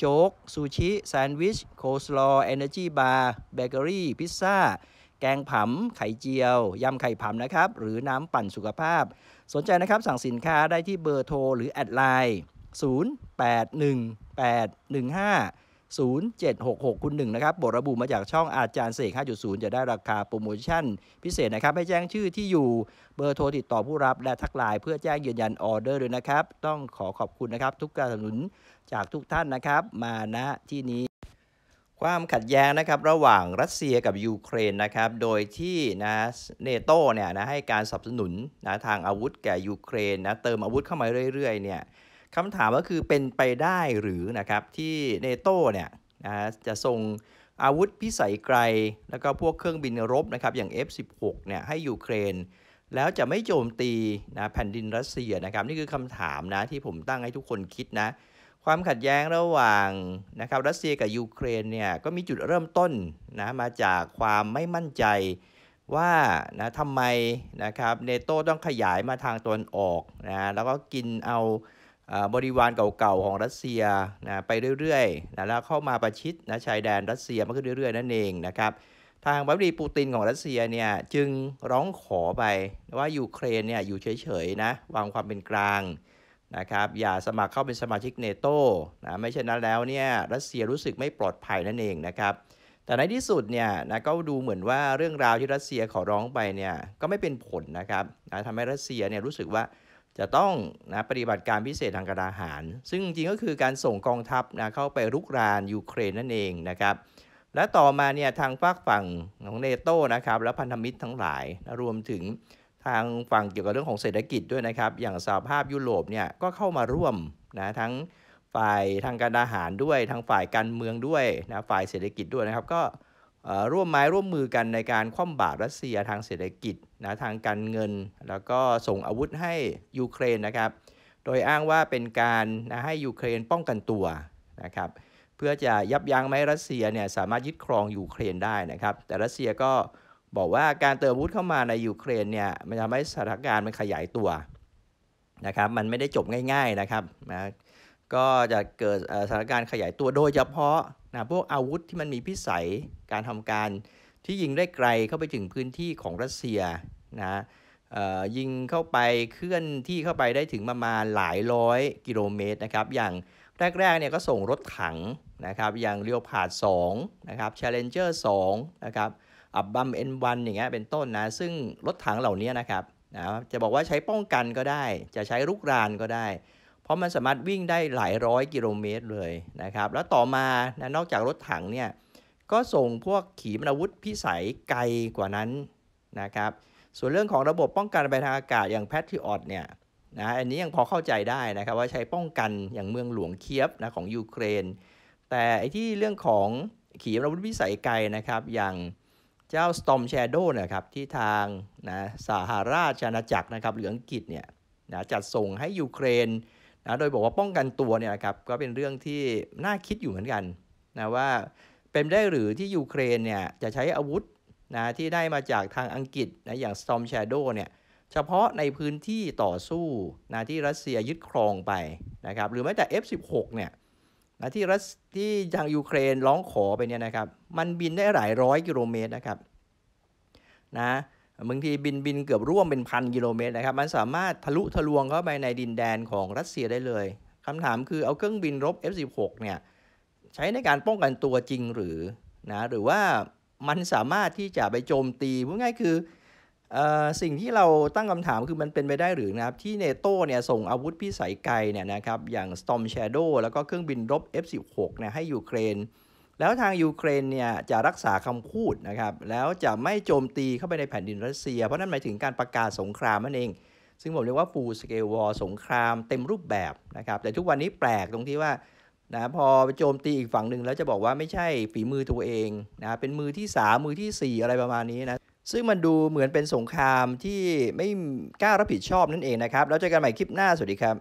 โจ๊ก ซูชิ แซนด์วิชโคสลอเอเนอร์จีบาร์เบเกอรี่ พิซซ่า แกงผำไข่เจียวยำไข่ผำนะครับหรือน้ำปั่นสุขภาพ สนใจนะครับสั่งสินค้าได้ที่เบอร์โทรหรือแอดไลน์0 8 1 8 1 5 0766คุณหนึ่งนะครับบทระบุมาจากช่องอาจารย์เสก5.0 จะได้ราคาโปรโมชั่น พิเศษนะครับ ให้แจ้งชื่อที่อยู่เบอร์โทรติดต่อผู้รับและทักไลน์เพื่อแจ้งยืนยันออเดอร์ด้วยนะครับ ต้องขอขอบคุณนะครับ ทุกการสนับสนุนจากทุกท่านนะครับ มาณที่นี้ ความขัดแย้งนะครับ ระหว่างรัสเซียกับยูเครนนะครับ โดยที่นะเนโตเนี่ยนะให้การสนับสนุนนะทางอาวุธแก่ยูเครนนะเติมอาวุธเข้ามาเรื่อยๆเนี่ยคำถามก็คือเป็นไปได้หรือนะครับที่เนโตเนี่ยนะจะส่งอาวุธพิสัยไกล แล้วก็พวกเครื่องบินรบนะครับอย่าง F16 เนี่ยให้ยูเครน แล้วจะไม่โจมตีนะแผ่นดินรัสเซียนะครับ นี่คือคำถามนะที่ผมตั้งให้ทุกคนคิดนะ ความขัดแย้งระหว่างนะครับรัสเซียกับยูเครนเนี่ยก็มีจุดเริ่มต้นนะมาจากความไม่มั่นใจว่านะทำไมนะครับเนโต้ต้องขยายมาทางตะวันออกนะแล้วก็กินเอาบริวารเก่าๆของรัสเซียนะไปเรื่อยๆนะแล้วเข้ามาประชิดนะชายแดนรัสเซียมาขึ้นเรื่อยๆ นั่นเองนะครับทางบัลลีปูตินของรัสเซียเนี่ย จึงร้องขอไปว่ายูเครนเนี่ยอยู่เฉย ๆ นะ วางความเป็นกลางนะครับอย่าสมัครเข้าเป็นสมาชิกเนโตนะไม่เช่นนั้นแล้วเนี่ย รัสเซียรู้สึกไม่ปลอดภัยนั่นเองนะครับแต่ในที่สุดเนี่ยนะก็ดูเหมือนว่าเรื่องราวที่รัสเซียขอร้องไปเนี่ยก็ไม่เป็นผลนะครับนะทำให้รัสเซียเนี่ยรู้สึกว่าจะต้องนะปฏิบัติการพิเศษทางการอาหาร ซึ่งจริงก็คือการส่งกองทัพนะเข้าไปรุกรานยูเครนนั่นเองนะครับและต่อมาเนี่ย ทางฝากฝั่งของเนโตนะครับและพันธมิตรทั้งหลายนะรวมถึงทางฝั่งเกี่ยวกับเรื่องของเศรษฐกิจด้วยนะครับ อย่างสหภาพยุโรปเนี่ยก็เข้ามาร่วมนะทั้งฝ่ายทางการอาหารด้วยทางฝ่ายการเมืองด้วยนะฝ่ายเศรษฐกิจด้วยนะครับก็ร่วมไม้ร่วมมือกันในการคว่ำบาตรรัสเซียทางเศรษฐกิจนะทางการเงิน แล้วก็ส่งอาวุธให้ยูเครนนะครับ โดยอ้างว่าเป็นการนะให้ยูเครนป้องกันตัวนะครับเพื่อจะยับยั้งไม่รัสเซียเนี่ยสามารถยึดครองยูเครนได้นะครับ แต่รัสเซียก็บอกว่าการเติมอาวุธเข้ามาในยูเครนเนี่ยมันทำให้สถานการณ์มันขยายตัวนะครับมันไม่ได้จบง่ายๆนะครับนะก็จะเกิดสถานการณ์ขยายตัวโดย เฉพาะนะพวกอาวุธที่มันมีพิสัยการทำการที่ยิงได้ไกลเข้าไปถึงพื้นที่ของรัสเซียนะยิงเข้าไปเคลื่อนที่เข้าไปได้ถึงประมาณหลายร้อยกิโลเมตรนะครับ อย่างแรกๆเนี่ยก็ส่งรถถังนะครับ อย่างเรียวผาด2 นะครับช c h a l l e n g e r 2นะครับ อับบัมเอ็นวันอย่างเงี้ยเป็นต้นนะ ซึ่งรถถังเหล่านี้นะครับนะจะบอกว่าใช้ป้องกันก็ได้ จะใช้ลุกรานก็ได้ราะมันสามารถวิ่งได้หลายร้อยกิโลเมตรเลยนะครับ แล้วต่อมานะนอกจากรถถังเนี่ย ก็ส่งพวกขีปนาวุธพิสัยไกลกว่านั้นนะครับ ส่วนเรื่องของระบบป้องกันภัยทางอากาศอย่างแพทริออตเนี่ยนะอันนี้ยังพอเข้าใจได้นะครับว่าใช้ป้องกันอย่างเมืองหลวงเคียบนะของยูเครน แต่ไอที่เรื่องของขีปนาวุธพิสัยไกลนะครับ อย่างเจ้า Storm Shadow นะครับที่ทางนะสหราชอาณาจักรนะครับหรืออังกฤษเนี่ยนะจัดส่งให้ยูเครนนะโดยบอกว่าป้องกันตัวเนี่ยนะครับ ก็เป็นเรื่องที่น่าคิดอยู่เหมือนกันนะว่าเป็นได้หรือที่ยูเครนเนี่ยจะใช้อาวุธนะที่ได้มาจากทางอังกฤษนะอย่าง Storm Shadow เนี่ยเฉพาะในพื้นที่ต่อสู้นะที่รัสเซียยึดครองไปนะครับ หรือแม้แต่ F16 เนี่ยนะที่รัสที่ทางยูเครนร้องขอไปเนี่ยนะครับ มันบินได้หลายร้อยกิโลเมตรนะครับนะบางทีบินบินเกือบร่วมเป็นพันกิโลเมตรนะครับ มันสามารถทะลุทะลวงเข้าไปในดินแดนของรัสเซียได้เลย คำถามคือเอาเครื่องบินรบ F16 เนี่ย ใช้ในการป้องกันตัวจริงหรือนะหรือว่ามันสามารถที่จะไปโจมตี พูดง่ายคือ สิ่งที่เราตั้งคำถามคือมันเป็นไปได้หรือนะครับ ที่เนโตเนี่ยส่งอาวุธพิสัยไกลเนี่ยนะครับอย่าง Storm Shadow แล้วก็เครื่องบินรบ F16 เนี่ยให้ยูเครนแล้วทางยูเครนเนี่ยจะรักษาคำพูดนะครับ แล้วจะไม่โจมตีเข้าไปในแผ่นดินรัสเซีย เพราะนั่นหมายถึงการประกาศสงครามนั่นเอง ซึ่งผมเรียกว่าฟูสเก c a l e สงครามเต็มรูปแบบนะครับแต่ทุกวันนี้แปลกตรงที่ว่านะพอโจมตีอีกฝั่งหนึ่งแล้วจะบอกว่าไม่ใช่ฝีมือตัวเองนะเป็นมือที่ 3 มือที่ 4 อะไรประมาณนี้นะ ซึ่งมันดูเหมือนเป็นสงครามที่ไม่กล้ารับผิดชอบนั่นเองนะครับแล้วเจอกันใหม่คลิปหน้าสวัสดีครับ